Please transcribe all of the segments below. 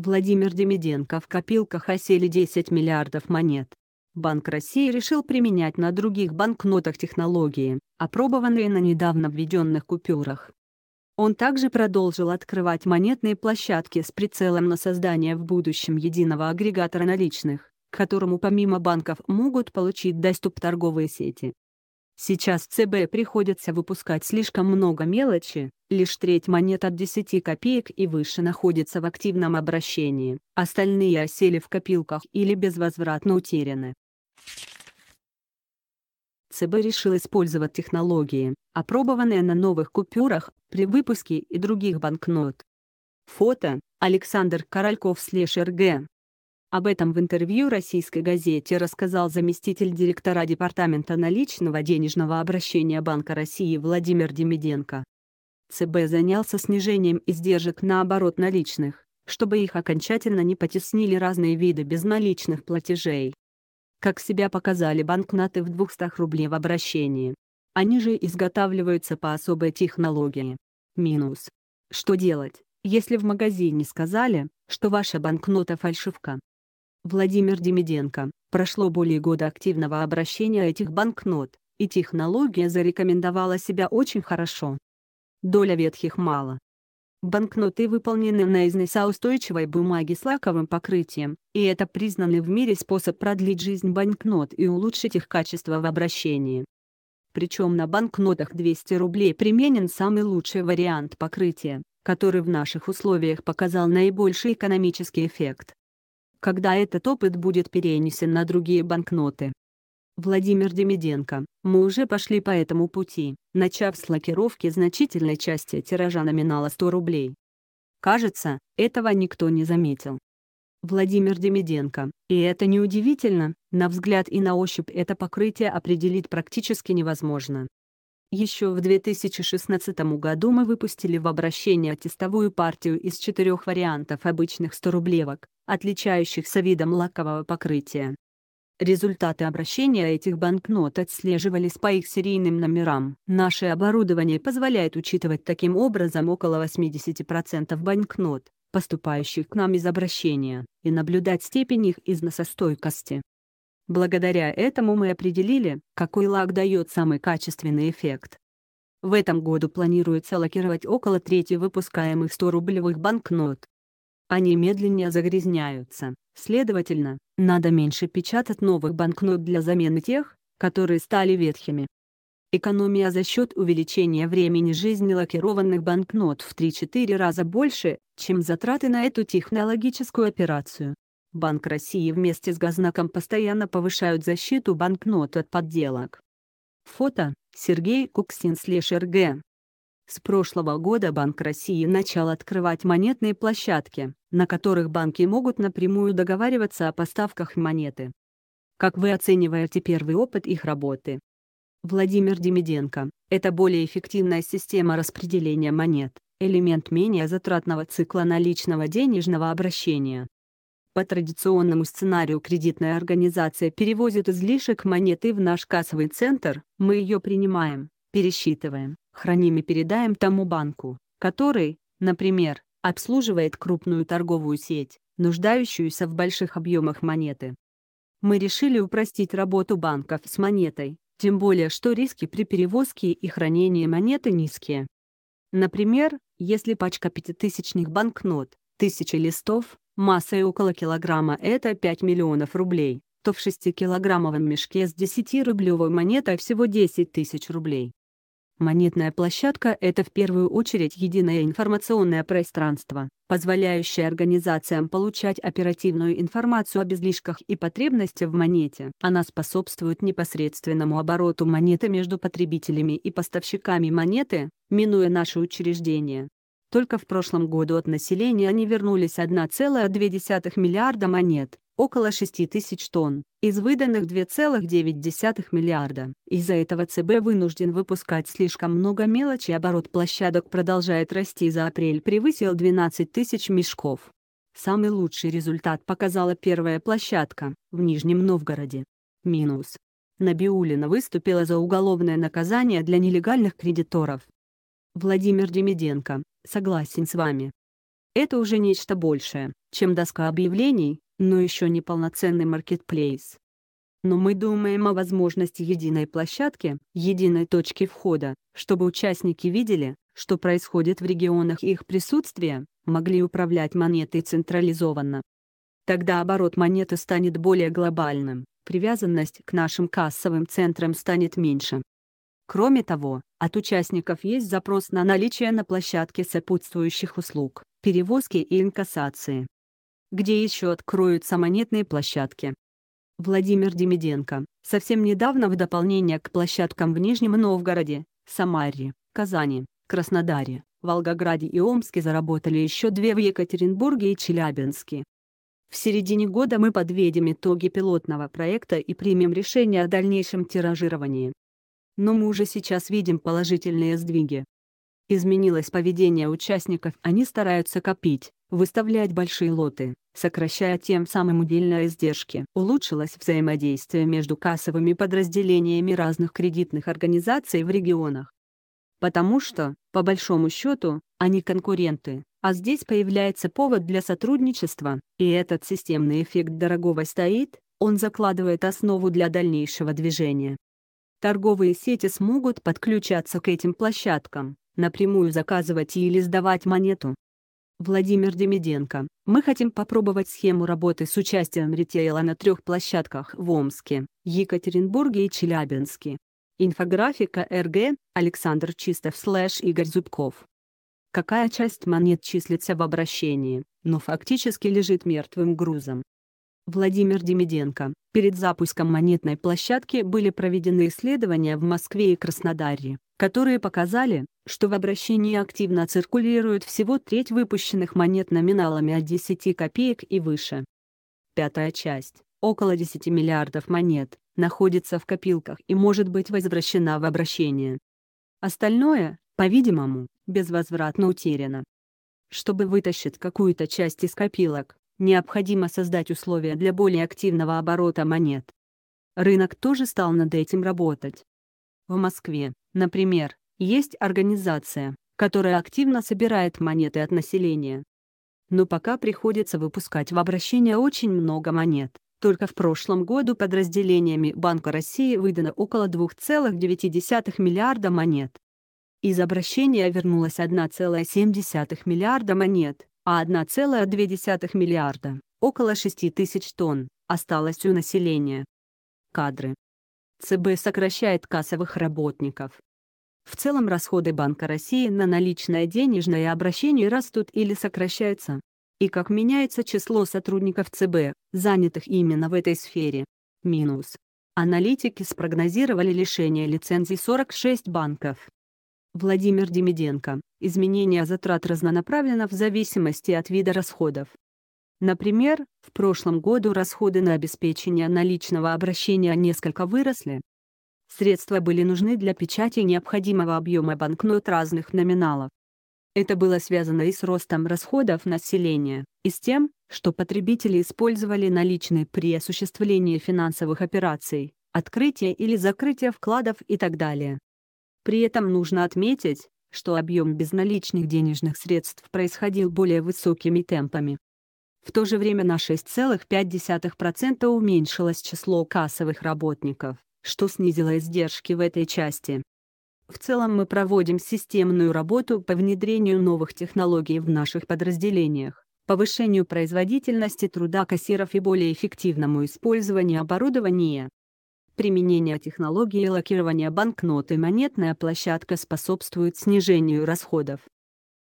Владимир Демиденко в копилках осели 10 миллиардов монет. Банк России решил применять на других банкнотах технологии, опробованные на недавно введенных купюрах. Он также продолжил открывать монетные площадки с прицелом на создание в будущем единого агрегатора наличных, к которому помимо банков могут получить доступ торговые сети. Сейчас ЦБ приходится выпускать слишком много мелочи, лишь треть монет от 10 копеек и выше находится в активном обращении, остальные осели в копилках или безвозвратно утеряны. ЦБ решил использовать технологии, опробованные на новых купюрах, при выпуске и других банкнот. Фото Александр Корольков слэш РГ об этом в интервью российской газете рассказал заместитель директора Департамента наличного денежного обращения Банка России Владимир Демиденко. ЦБ занялся снижением издержек на оборот наличных, чтобы их окончательно не потеснили разные виды безналичных платежей. Как себя показали банкноты в 200 рублей в обращении. Они же изготавливаются по особой технологии. Минус. Что делать, если в магазине сказали, что ваша банкнота фальшивка? Владимир Демиденко. Прошло более года активного обращения этих банкнот, и технология зарекомендовала себя очень хорошо. Доля ветхих мало. Банкноты выполнены на износоустойчивой бумаге с лаковым покрытием, и это признанный в мире способ продлить жизнь банкнот и улучшить их качество в обращении. Причем на банкнотах 200 рублей применен самый лучший вариант покрытия, который в наших условиях показал наибольший экономический эффект когда этот опыт будет перенесен на другие банкноты. Владимир Демиденко, мы уже пошли по этому пути, начав с лакировки значительной части тиража номинала 100 рублей. Кажется, этого никто не заметил. Владимир Демиденко, и это неудивительно, на взгляд и на ощупь это покрытие определить практически невозможно. Еще в 2016 году мы выпустили в обращение тестовую партию из четырех вариантов обычных 100-рублевок, отличающихся видом лакового покрытия. Результаты обращения этих банкнот отслеживались по их серийным номерам. Наше оборудование позволяет учитывать таким образом около 80% банкнот, поступающих к нам из обращения, и наблюдать степень их износостойкости. Благодаря этому мы определили, какой лак дает самый качественный эффект. В этом году планируется лакировать около трети выпускаемых 100-рублевых банкнот. Они медленнее загрязняются, следовательно, надо меньше печатать новых банкнот для замены тех, которые стали ветхими. Экономия за счет увеличения времени жизни лакированных банкнот в 3-4 раза больше, чем затраты на эту технологическую операцию. Банк России вместе с Газнаком постоянно повышают защиту банкнот от подделок. Фото Сергей Куксин слэш РГ. С прошлого года Банк России начал открывать монетные площадки, на которых банки могут напрямую договариваться о поставках монеты. Как вы оцениваете первый опыт их работы? Владимир Демиденко. Это более эффективная система распределения монет, элемент менее затратного цикла наличного денежного обращения. По традиционному сценарию кредитная организация перевозит излишек монеты в наш кассовый центр, мы ее принимаем, пересчитываем, храним и передаем тому банку, который, например, обслуживает крупную торговую сеть, нуждающуюся в больших объемах монеты. Мы решили упростить работу банков с монетой, тем более что риски при перевозке и хранении монеты низкие. Например, если пачка пятитысячных банкнот, тысячи листов, массой около килограмма это 5 миллионов рублей, то в 6-килограммовом мешке с 10-рублевой монетой всего 10 тысяч рублей. Монетная площадка – это в первую очередь единое информационное пространство, позволяющее организациям получать оперативную информацию о безлишках и потребности в монете. Она способствует непосредственному обороту монеты между потребителями и поставщиками монеты, минуя наши учреждения. Только в прошлом году от населения они вернулись 1,2 миллиарда монет, около 6 тысяч тонн, из выданных 2,9 миллиарда. Из-за этого ЦБ вынужден выпускать слишком много мелочи, оборот площадок продолжает расти за апрель превысил 12 тысяч мешков. Самый лучший результат показала первая площадка, в Нижнем Новгороде. Минус. Набиулина выступила за уголовное наказание для нелегальных кредиторов. Владимир Демиденко, согласен с вами. Это уже нечто большее, чем доска объявлений, но еще не полноценный маркетплейс. Но мы думаем о возможности единой площадки, единой точки входа, чтобы участники видели, что происходит в регионах их присутствия, могли управлять монетой централизованно. Тогда оборот монеты станет более глобальным, привязанность к нашим кассовым центрам станет меньше. Кроме того, от участников есть запрос на наличие на площадке сопутствующих услуг, перевозки и инкассации. Где еще откроются монетные площадки? Владимир Демиденко. Совсем недавно в дополнение к площадкам в Нижнем Новгороде, Самаре, Казани, Краснодаре, Волгограде и Омске заработали еще две в Екатеринбурге и Челябинске. В середине года мы подведем итоги пилотного проекта и примем решение о дальнейшем тиражировании но мы уже сейчас видим положительные сдвиги. Изменилось поведение участников, они стараются копить, выставлять большие лоты, сокращая тем самым удельные издержки. Улучшилось взаимодействие между кассовыми подразделениями разных кредитных организаций в регионах. Потому что, по большому счету, они конкуренты, а здесь появляется повод для сотрудничества, и этот системный эффект дорогого стоит, он закладывает основу для дальнейшего движения. Торговые сети смогут подключаться к этим площадкам, напрямую заказывать или сдавать монету. Владимир Демиденко, мы хотим попробовать схему работы с участием ритейла на трех площадках в Омске, Екатеринбурге и Челябинске. Инфографика РГ, Александр Чистов слэш Игорь Зубков. Какая часть монет числится в обращении, но фактически лежит мертвым грузом, Владимир Демиденко. Перед запуском монетной площадки были проведены исследования в Москве и Краснодаре, которые показали, что в обращении активно циркулирует всего треть выпущенных монет номиналами от 10 копеек и выше. Пятая часть, около 10 миллиардов монет, находится в копилках и может быть возвращена в обращение. Остальное, по-видимому, безвозвратно утеряно. Чтобы вытащить какую-то часть из копилок, необходимо создать условия для более активного оборота монет. Рынок тоже стал над этим работать. В Москве, например, есть организация, которая активно собирает монеты от населения. Но пока приходится выпускать в обращение очень много монет. Только в прошлом году подразделениями Банка России выдано около 2,9 миллиарда монет. Из обращения вернулось 1,7 миллиарда монет а 1,2 миллиарда, около 6 тысяч тонн, осталось у населения. Кадры. ЦБ сокращает кассовых работников. В целом расходы Банка России на наличное денежное обращение растут или сокращаются. И как меняется число сотрудников ЦБ, занятых именно в этой сфере. Минус. Аналитики спрогнозировали лишение лицензий 46 банков. Владимир Демиденко. Изменение затрат разнонаправленно в зависимости от вида расходов. Например, в прошлом году расходы на обеспечение наличного обращения несколько выросли. Средства были нужны для печати необходимого объема банкнот разных номиналов. Это было связано и с ростом расходов населения, и с тем, что потребители использовали наличные при осуществлении финансовых операций, открытия или закрытия вкладов и так далее. При этом нужно отметить, что объем безналичных денежных средств происходил более высокими темпами. В то же время на 6,5% уменьшилось число кассовых работников, что снизило издержки в этой части. В целом мы проводим системную работу по внедрению новых технологий в наших подразделениях, повышению производительности труда кассиров и более эффективному использованию оборудования. Применение технологии локирования банкнот и монетная площадка способствует снижению расходов.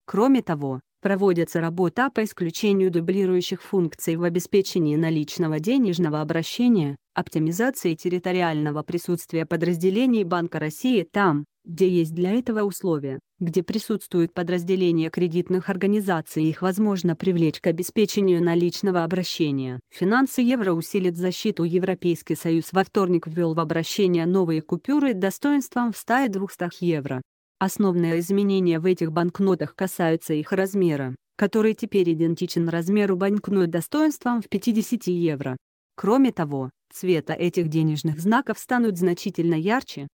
Кроме того, проводится работа по исключению дублирующих функций в обеспечении наличного денежного обращения, оптимизации территориального присутствия подразделений Банка России там, где есть для этого условия, где присутствуют подразделения кредитных организаций, и их возможно привлечь к обеспечению наличного обращения. Финансы евро усилит защиту Европейский Союз во вторник ввел в обращение новые купюры достоинством в 100 и 200 евро. Основное изменение в этих банкнотах касается их размера, который теперь идентичен размеру банкнот достоинством в 50 евро. Кроме того, цвета этих денежных знаков станут значительно ярче.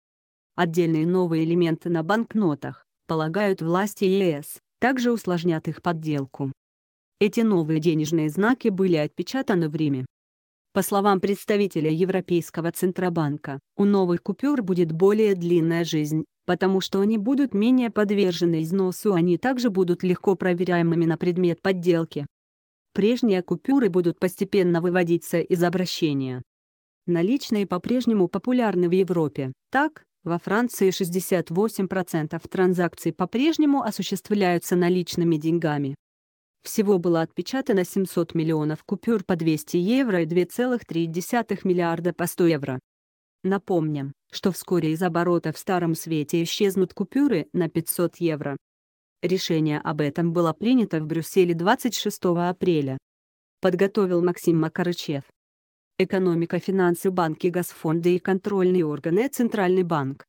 Отдельные новые элементы на банкнотах, полагают власти ЕС, также усложнят их подделку. Эти новые денежные знаки были отпечатаны в Риме. По словам представителя Европейского Центробанка, у новых купюр будет более длинная жизнь, потому что они будут менее подвержены износу, они также будут легко проверяемыми на предмет подделки. Прежние купюры будут постепенно выводиться из обращения. Наличные по-прежнему популярны в Европе. Так, во Франции 68% транзакций по-прежнему осуществляются наличными деньгами. Всего было отпечатано 700 миллионов купюр по 200 евро и 2,3 миллиарда по 100 евро. Напомним, что вскоре из оборота в Старом Свете исчезнут купюры на 500 евро. Решение об этом было принято в Брюсселе 26 апреля. Подготовил Максим Макарычев экономика, финансы, банки, газфонды и контрольные органы Центральный банк.